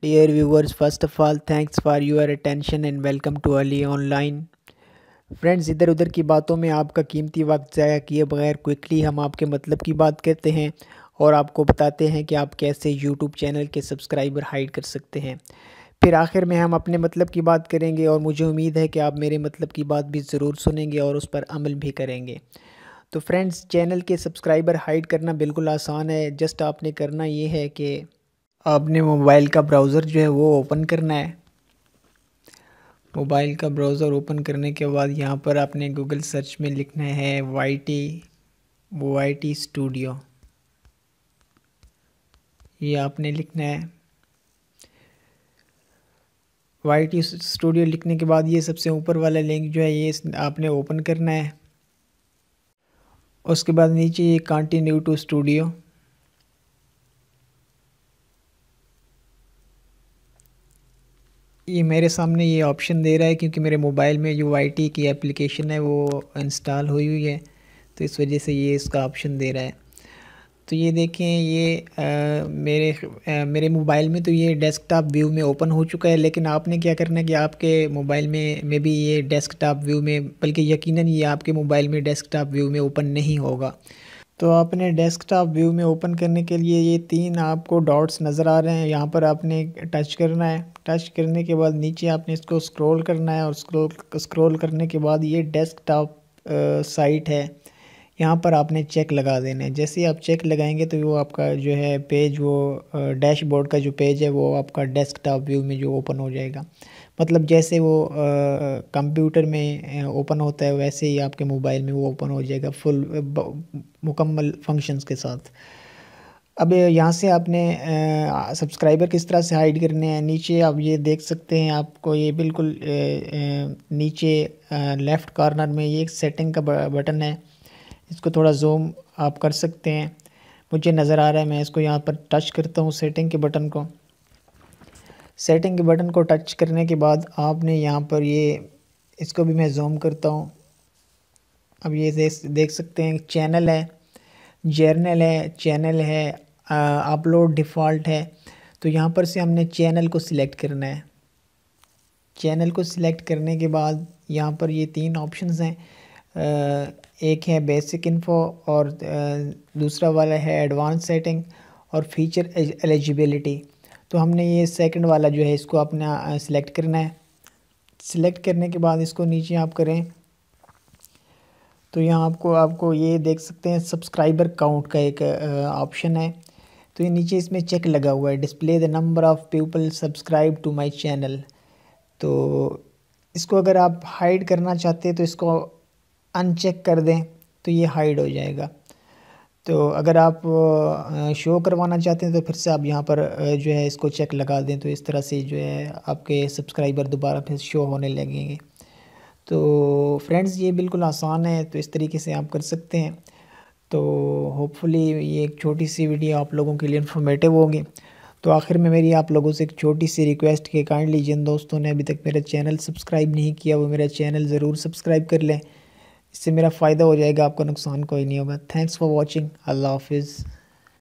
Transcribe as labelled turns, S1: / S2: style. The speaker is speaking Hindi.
S1: Dear viewers, first of all, thanks for your attention and welcome to Ali Online. Friends इधर उधर की बातों में आपका कीमती वक्त ज़ाया किए बगैर क्विकली हम आपके मतलब की बात करते हैं और आपको बताते हैं कि आप कैसे यूट्यूब चैनल के सब्सक्राइबर हाइड कर सकते हैं फिर आखिर में हम अपने मतलब की बात करेंगे और मुझे उम्मीद है कि आप मेरे मतलब की बात भी ज़रूर सुनेंगे और उस पर अमल भी करेंगे तो फ्रेंड्स चैनल के सब्सक्राइबर हाइड करना बिल्कुल आसान है जस्ट आपने करना ये है कि आपने मोबाइल का ब्राउज़र जो है वो ओपन करना है मोबाइल का ब्राउज़र ओपन करने के बाद यहाँ पर आपने गूगल सर्च में लिखना है Y T Y T studio ये आपने लिखना है वाई टी स्टूडियो लिखने के बाद ये सबसे ऊपर वाला लिंक जो है ये आपने ओपन करना है उसके बाद नीचे ये कंटिन्यू टू स्टूडियो ये मेरे सामने ये ऑप्शन दे रहा है क्योंकि मेरे मोबाइल में यू की एप्लीकेशन है वो इंस्टॉल हुई हुई है तो इस वजह से ये इसका ऑप्शन दे रहा है तो ये देखें ये आ, मेरे आ, मेरे मोबाइल में तो ये डेस्कटॉप व्यू में ओपन हो चुका है लेकिन आपने क्या करना है कि आपके मोबाइल में में भी ये डेस्कटॉप व्यू में बल्कि यकीनन ये आपके मोबाइल में डेस्कटॉप व्यू में ओपन नहीं होगा तो आपने डेस्कटॉप व्यू में ओपन करने के लिए ये तीन आपको डॉट्स नज़र आ रहे हैं यहाँ पर आपने टच करना है टच करने के बाद नीचे आपने इसको स्क्रॉल करना है और स्क्रॉल स्क्रॉल करने के बाद ये डेस्कटॉप साइट है यहाँ पर आपने चेक लगा देना है जैसे आप चेक लगाएंगे तो वो आपका जो है पेज वो डैशबोर्ड का जो पेज है वो आपका डेस्कटॉप व्यू में जो ओपन हो जाएगा मतलब जैसे वो कंप्यूटर में ओपन होता है वैसे ही आपके मोबाइल में वो ओपन हो जाएगा फुल मुकम्मल फंक्शंस के साथ अब यहाँ से आपने सब्सक्राइबर किस तरह से हाइड करने हैं नीचे आप ये देख सकते हैं आपको ये बिल्कुल नीचे लेफ़्ट कॉर्नर में ये एक सेटिंग का बटन है इसको थोड़ा जूम आप कर सकते हैं मुझे नज़र आ रहा है मैं इसको यहाँ पर टच करता हूँ सेटिंग के बटन को सेटिंग के बटन को टच करने के बाद आपने यहाँ पर ये इसको भी मैं जूम करता हूँ अब ये देख सकते हैं चैनल है जर्नल है चैनल है अपलोड डिफ़ॉल्ट है तो यहाँ पर से हमने चैनल को सिलेक्ट करना है चैनल को सिलेक्ट करने के बाद यहाँ पर ये तीन ऑप्शंस हैं एक है बेसिक इन्फो और दूसरा वाला है एडवांस सेटिंग और फीचर एलिजिबिलिटी तो हमने ये सेकंड वाला जो है इसको अपना सिलेक्ट करना है सिलेक्ट करने के बाद इसको नीचे आप करें तो यहाँ आपको आपको ये देख सकते हैं सब्सक्राइबर काउंट का एक ऑप्शन है तो ये नीचे इसमें चेक लगा हुआ है display the number of people subscribe to my channel तो इसको अगर आप हाइड करना चाहते हैं तो इसको अनचेक कर दें तो ये हाइड हो जाएगा तो अगर आप शो करवाना चाहते हैं तो फिर से आप यहाँ पर जो है इसको चेक लगा दें तो इस तरह से जो है आपके सब्सक्राइबर दोबारा फिर शो होने लगेंगे तो फ्रेंड्स ये बिल्कुल आसान है तो इस तरीके से आप कर सकते हैं तो होपफुली ये एक छोटी सी वीडियो आप लोगों के लिए इन्फॉर्मेटिव होगी तो आखिर में मेरी आप लोगों से एक छोटी सी रिक्वेस्ट के काइंडली जिन दोस्तों ने अभी तक मेरा चैनल सब्सक्राइब नहीं किया वो मेरा चैनल ज़रूर सब्सक्राइब कर लें इससे मेरा फ़ायदा हो जाएगा आपका नुकसान कोई नहीं होगा थैंक्स फॉर वॉचिंग अल्लाह हाफिज़